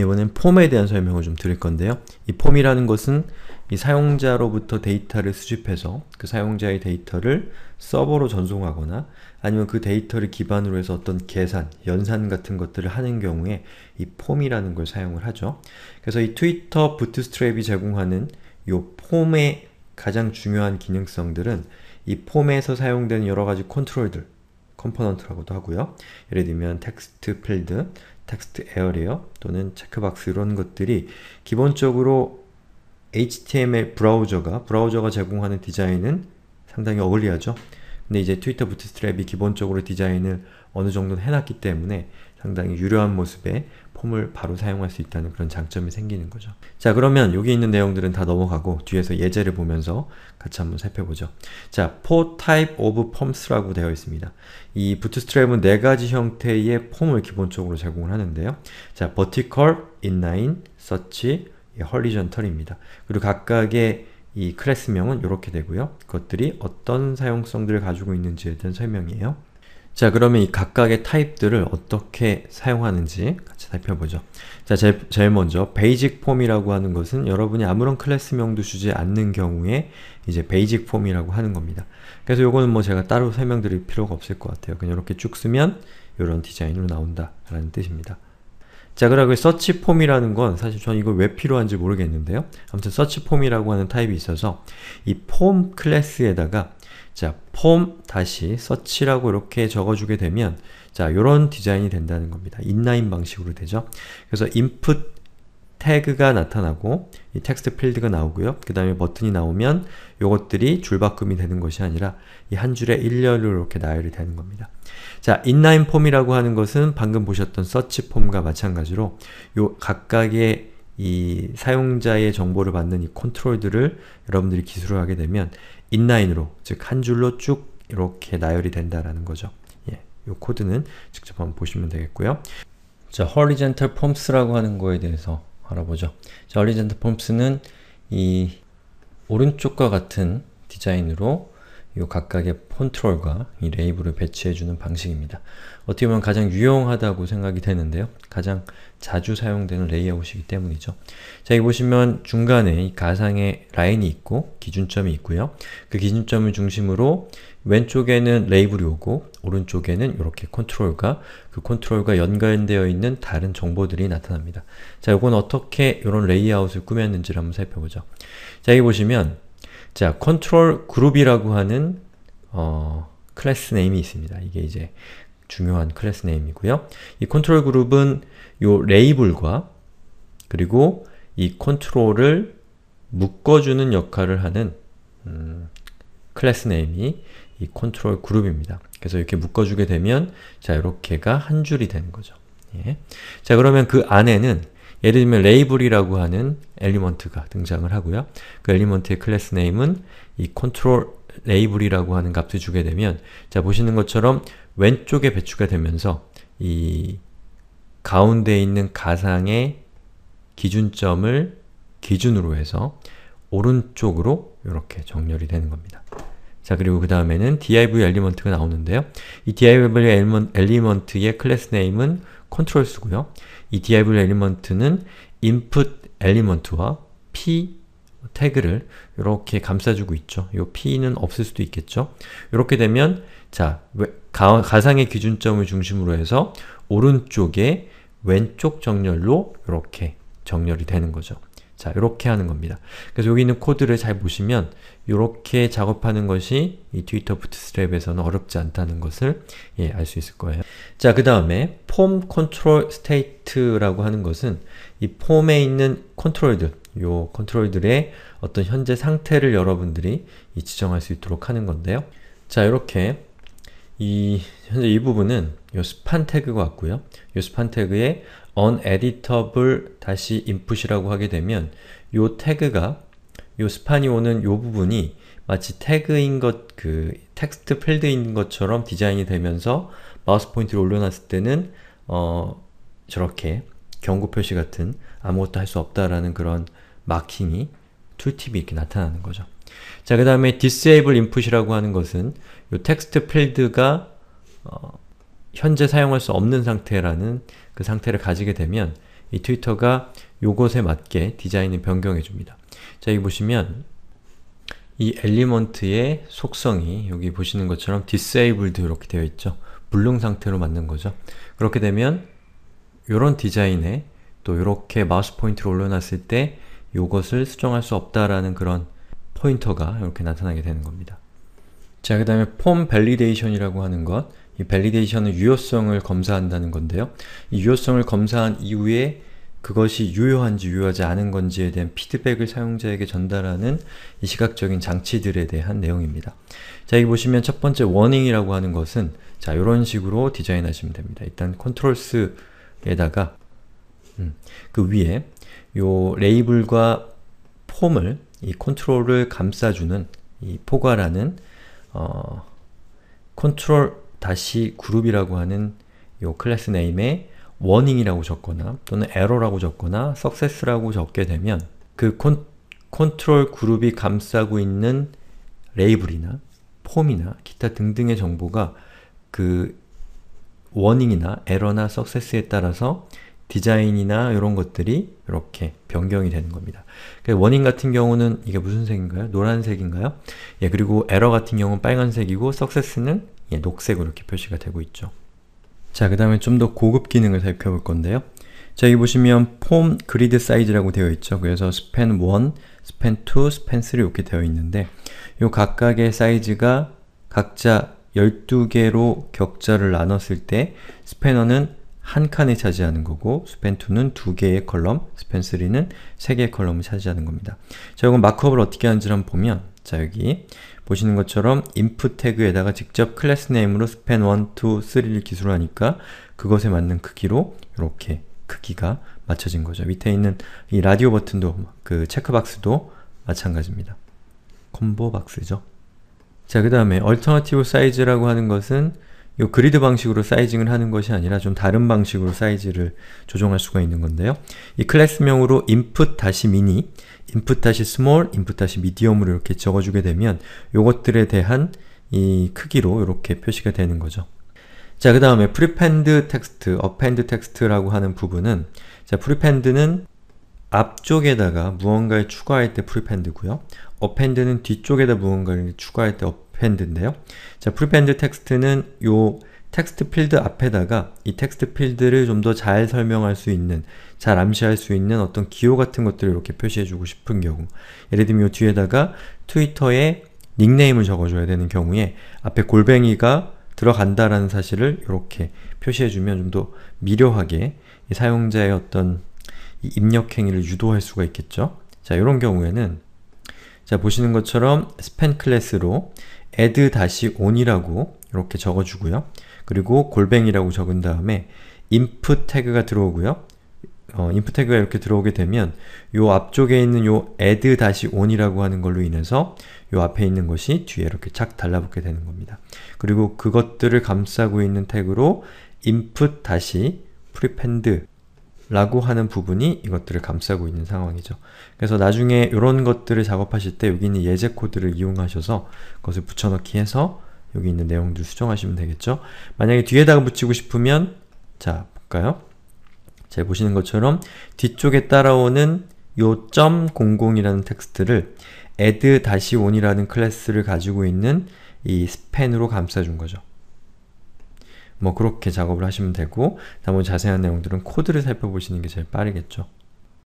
이번엔 폼에 대한 설명을 좀 드릴 건데요. 이 폼이라는 것은 이 사용자로부터 데이터를 수집해서 그 사용자의 데이터를 서버로 전송하거나 아니면 그 데이터를 기반으로 해서 어떤 계산, 연산 같은 것들을 하는 경우에 이 폼이라는 걸 사용을 하죠. 그래서 이 트위터 부트스트랩이 제공하는 이 폼의 가장 중요한 기능성들은 이 폼에서 사용되는 여러가지 컨트롤들 컴포넌트라고도 하고요. 예를 들면 텍스트 필드, 텍스트 에어리어 또는 체크박스 이런 것들이 기본적으로 HTML 브라우저가 브라우저가 제공하는 디자인은 상당히 어울리하죠. 근데 이제 트위터 부트스트랩이 기본적으로 디자인을 어느 정도 해놨기 때문에 상당히 유려한 모습의 폼을 바로 사용할 수 있다는 그런 장점이 생기는 거죠. 자 그러면 여기 있는 내용들은 다 넘어가고 뒤에서 예제를 보면서 같이 한번 살펴보죠. 자, four type of forms라고 되어 있습니다. 이 부트스트랩은 네 가지 형태의 폼을 기본적으로 제공을 하는데요. 자, vertical, inline, search, 예, horizontal입니다. 그리고 각각의 이 클래스명은 이렇게 되고요. 그것들이 어떤 사용성들을 가지고 있는지에 대한 설명이에요. 자 그러면 이 각각의 타입들을 어떻게 사용하는지 같이 살펴보죠. 자 제, 제일 먼저 베이직 폼이라고 하는 것은 여러분이 아무런 클래스명도 주지 않는 경우에 이제 베이직 폼이라고 하는 겁니다. 그래서 요거는 뭐 제가 따로 설명드릴 필요가 없을 것 같아요. 그냥 이렇게 쭉 쓰면 이런 디자인으로 나온다라는 뜻입니다. 자 그러고 서치 폼이라는 건 사실 저는 이걸 왜 필요한지 모르겠는데요. 아무튼 서치 폼이라고 하는 타입이 있어서 이 폼 클래스에다가 자, 폼 다시 서치라고 이렇게 적어주게 되면 자, 요런 디자인이 된다는 겁니다. 인라인 방식으로 되죠. 그래서 input 태그가 나타나고 이 텍스트 필드가 나오고요. 그 다음에 버튼이 나오면 요것들이 줄바꿈이 되는 것이 아니라 이 한 줄의 일렬로 이렇게 나열이 되는 겁니다. 자, 인라인 폼이라고 하는 것은 방금 보셨던 서치 폼과 마찬가지로 요 각각의 이 사용자의 정보를 받는 이 컨트롤들을 여러분들이 기술을 하게 되면 인라인으로, 즉 한 줄로 쭉 이렇게 나열이 된다라는 거죠. 예, 이 코드는 직접 한번 보시면 되겠고요. 자, horizontal forms라고 하는 거에 대해서 알아보죠. 자, horizontal forms는 이 오른쪽과 같은 디자인으로 이 각각의 컨트롤과 이 레이블을 배치해주는 방식입니다. 어떻게 보면 가장 유용하다고 생각이 되는데요. 가장 자주 사용되는 레이아웃이기 때문이죠. 자, 여기 보시면 중간에 가상의 라인이 있고 기준점이 있고요. 그 기준점을 중심으로 왼쪽에는 레이블이 오고 오른쪽에는 이렇게 컨트롤과 그 컨트롤과 연관되어 있는 다른 정보들이 나타납니다. 자, 이건 어떻게 이런 레이아웃을 꾸몄는지를 한번 살펴보죠. 자, 여기 보시면 자, 컨트롤 그룹이라고 하는 어, 클래스 네임이 있습니다. 이게 이제 중요한 클래스 네임이고요. 이 컨트롤 그룹은 요 레이블과 그리고 이 컨트롤을 묶어주는 역할을 하는 음, 클래스 네임이 이 컨트롤 그룹입니다. 그래서 이렇게 묶어주게 되면 자 이렇게가 한 줄이 되는 거죠. 예. 자 그러면 그 안에는 예를 들면 레이블이라고 하는 엘리먼트가 등장을 하고요. 그 엘리먼트의 클래스 네임은 이 컨트롤 레이블이라고 하는 값을 주게 되면 자 보시는 것처럼 왼쪽에 배치가 되면서 이 가운데 있는 가상의 기준점을 기준으로 해서 오른쪽으로 이렇게 정렬이 되는 겁니다. 자 그리고 그 다음에는 div 엘리먼트가 나오는데요. 이 div 엘리먼트의 클래스 네임은 컨트롤 수고요. 이 d i a b l e 엘리먼트는 input 엘리먼트와 p 태그를 이렇게 감싸주고 있죠. 이 p는 없을 수도 있겠죠. 이렇게 되면 자 가, 가상의 기준점을 중심으로 해서 오른쪽에 왼쪽 정렬로 이렇게 정렬이 되는 거죠. 자, 이렇게 하는 겁니다. 그래서 여기 있는 코드를 잘 보시면 이렇게 작업하는 것이 이 트위터 부트스트랩에서는 어렵지 않다는 것을 예, 알 수 있을 거예요. 자, 그 다음에 폼 컨트롤 스테이트라고 하는 것은 이 폼에 있는 컨트롤들, 요 컨트롤들의 어떤 현재 상태를 여러분들이 이 지정할 수 있도록 하는 건데요. 자, 이렇게 이 현재 이 부분은 요 스판 태그같고요요 스판 태그에 uneditable 다시 input이라고 하게 되면 요 태그가 요 스판이 오는 요 부분이 마치 태그인 것, 그 텍스트 필드인 것처럼 디자인이 되면서 마우스 포인트를 올려놨을 때는 어, 저렇게 경고 표시 같은 아무것도 할 수 없다라는 그런 마킹이 툴팁이 이렇게 나타나는 거죠. 자, 그 다음에 disable input이라고 하는 것은 요 텍스트 필드가 어, 현재 사용할 수 없는 상태라는 그 상태를 가지게 되면 이 트위터가 요것에 맞게 디자인을 변경해 줍니다. 자, 여기 보시면 이 엘리먼트의 속성이 여기 보시는 것처럼 disabled 이렇게 되어 있죠. 불능 상태로 만든 거죠. 그렇게 되면 이런 디자인에 또 이렇게 마우스 포인트를 올려놨을 때 요것을 수정할 수 없다라는 그런 포인터가 이렇게 나타나게 되는 겁니다. 자, 그 다음에 폼 밸리데이션이라고 하는 것이 밸리데이션은 유효성을 검사한다는 건데요. 이 유효성을 검사한 이후에 그것이 유효한지 유효하지 않은 건지에 대한 피드백을 사용자에게 전달하는 이 시각적인 장치들에 대한 내용입니다. 자, 여기 보시면 첫 번째 워닝이라고 하는 것은 자, 이런 식으로 디자인하시면 됩니다. 일단 컨트롤 스에다가 음, 그 위에 요 레이블과 폼을 이 컨트롤을 감싸주는 이 포괄하는 어, 컨트롤 다시 그룹이라고 하는 요 클래스 네임에 warning이라고 적거나 또는 error라고 적거나 success라고 적게 되면 그 컨, 컨트롤 그룹이 감싸고 있는 레이블이나 폼이나 기타 등등의 정보가 그 워닝이나 에러나 success에 따라서 디자인이나 이런 것들이 이렇게 변경이 되는 겁니다. 원인 그 같은 경우는 이게 무슨 색인가요? 노란색인가요? 예, 그리고 에러 같은 경우는 빨간색이고 s 세스는 예, 녹색으로 이렇게 표시가 되고 있죠. 자, 그 다음에 좀 더 고급 기능을 살펴볼 건데요. 자, 여기 보시면 폼 그리드 사이즈라고 되어 있죠. 그래서 스팬 1, 스팬 2, 스팬 3 이렇게 되어 있는데 이 각각의 사이즈가 각자 12개로 격자를 나눴을 때 스패너는 한 칸을 차지하는 거고 스펜2는 두 개의 컬럼, 스펜3는 세 개의 컬럼을 차지하는 겁니다. 자, 이건 마크업을 어떻게 하는지 한번 보면 자 여기 보시는 것처럼 인 n 태그에다가 직접 클래스 네임으로 span 1, 2, 3를 기술하니까 그것에 맞는 크기로 이렇게 크기가 맞춰진 거죠. 밑에 있는 이 라디오 버튼도 그 체크박스도 마찬가지입니다. 콤보 박스죠. 자그 다음에 alternative size라고 하는 것은 이 그리드 방식으로 사이징을 하는 것이 아니라 좀 다른 방식으로 사이즈를 조정할 수가 있는 건데요. 이 클래스명으로 input-mini, input-small, input-medium으로 이렇게 적어주게 되면 요것들에 대한 이 크기로 이렇게 표시가 되는 거죠. 자, 그 다음에 prepend text, append text라고 하는 부분은 자, prepend는 앞쪽에다가 무언가를 추가할 때 prepend고요. append는 뒤쪽에다 무언가를 추가할 때 프리펜드인데요. 자, 프리펜드 텍스트는 요 텍스트 필드 앞에다가 이 텍스트 필드를 좀 더 잘 설명할 수 있는, 잘 암시할 수 있는 어떤 기호 같은 것들을 이렇게 표시해주고 싶은 경우 예를 들면 요 뒤에다가 트위터에 닉네임을 적어줘야 되는 경우에 앞에 골뱅이가 들어간다라는 사실을 이렇게 표시해주면 좀 더 미려하게 사용자의 어떤 입력 행위를 유도할 수가 있겠죠. 자, 이런 경우에는 자, 보시는 것처럼 스팬 클래스로 add-on이라고 이렇게 적어주고요. 그리고 골뱅이라고 적은 다음에 input 태그가 들어오고요. 어, input 태그가 이렇게 들어오게 되면 요 앞쪽에 있는 요 add-on이라고 하는 걸로 인해서 요 앞에 있는 것이 뒤에 이렇게 착 달라붙게 되는 겁니다. 그리고 그것들을 감싸고 있는 태그로 input 다시 prepend 라고 하는 부분이 이것들을 감싸고 있는 상황이죠. 그래서 나중에 이런 것들을 작업하실 때 여기 있는 예제 코드를 이용하셔서 그것을 붙여넣기 해서 여기 있는 내용들 수정하시면 되겠죠. 만약에 뒤에다가 붙이고 싶으면 자, 볼까요? 잘 보시는 것처럼 뒤쪽에 따라오는 요 .00이라는 텍스트를 add-on이라는 클래스를 가지고 있는 이 스팬으로 감싸준 거죠. 뭐 그렇게 작업을 하시면 되고 나머지 자세한 내용들은 코드를 살펴보시는 게 제일 빠르겠죠.